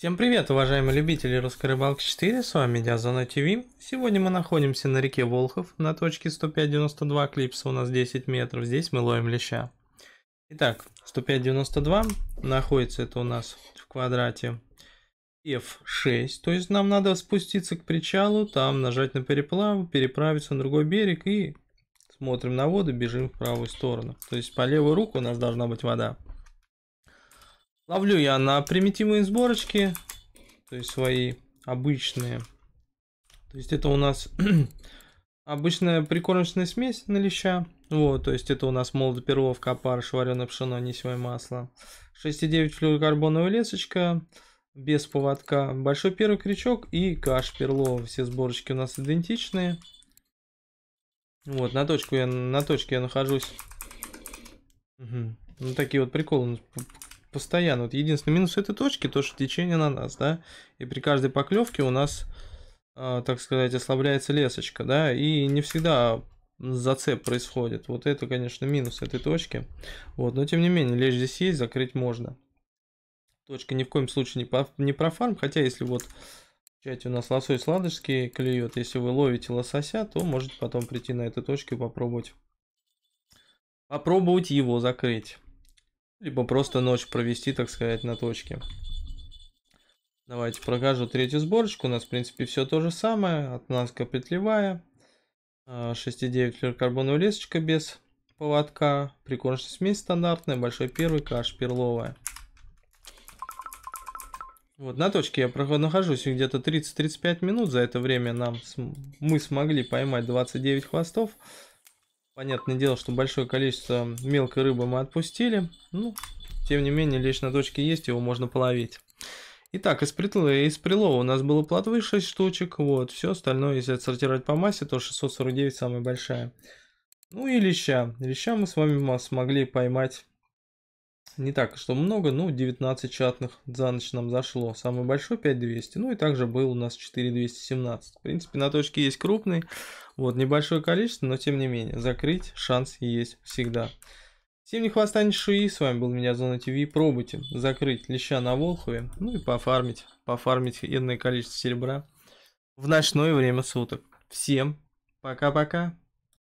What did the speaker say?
Всем привет, уважаемые любители русской рыбалки 4, с вами Диазона ТВ. Сегодня мы находимся на реке Волхов, на точке 105.92, клипса у нас 10 метров, здесь мы ловим леща. Итак, 105.92, находится это у нас в квадрате F6, то есть нам надо спуститься к причалу, там нажать на переплаву, переправиться на другой берег и смотрим на воду, бежим в правую сторону. То есть по левую руку у нас должна быть вода. Ловлю я на примитивные сборочки, то есть свои обычные. То есть это у нас обычная прикормочная смесь на леща. Вот, то есть это у нас молотая перловка, опарыш, вареное пшено, несевое масло. 6,9 флюорокарбоновая лесочка без поводка. Большой первый крючок и каш перлова. Все сборочки у нас идентичные. Вот, на точку я, на точке я нахожусь. Угу. Ну, такие вот приколы постоянно. Вот единственный минус этой точки, то, что течение на нас, да, и при каждой поклевке у нас, э, так сказать, ослабляется лесочка, да, и не всегда зацеп происходит. Вот это, конечно, минус этой точки. Вот, но тем не менее, лечь здесь есть, закрыть можно. Точка ни в коем случае не, по, не про фарм, хотя если вот в чате у нас лосось сладожский клюет, если вы ловите лосося, то можете потом прийти на эту точку и попробовать, попробовать его закрыть. Либо просто ночь провести, так сказать, на точке. Давайте прокажу третью сборочку. У нас, в принципе, все то же самое. Атлантская петлевая. 6,9 флюорокарбоновая лесочка без поводка. Прикормочная смесь стандартная. Большой первый каш перловая. Вот на точке я нахожусь где-то 30-35 минут. За это время нам мы смогли поймать 29 хвостов. Понятное дело, что большое количество мелкой рыбы мы отпустили. Ну, тем не менее, лишь на точке есть, его можно половить. Итак, из прилова, из прилова у нас было плотвы 6 штучек. Вот, все остальное, если отсортировать по массе, то 649 самая большая. Ну и леща. Леща мы с вами смогли поймать не так, что много, ну 19 чатных за ночь нам зашло. Самый большой 5200, ну и также был у нас 4217. В принципе, на точке есть крупный, вот небольшое количество, но тем не менее, закрыть шанс есть всегда. Всем не хвоста не шуи, с вами был меня Зона ТВ. Пробуйте закрыть леща на Волхове, ну и пофармить, пофармить едное количество серебра в ночное время суток. Всем пока-пока.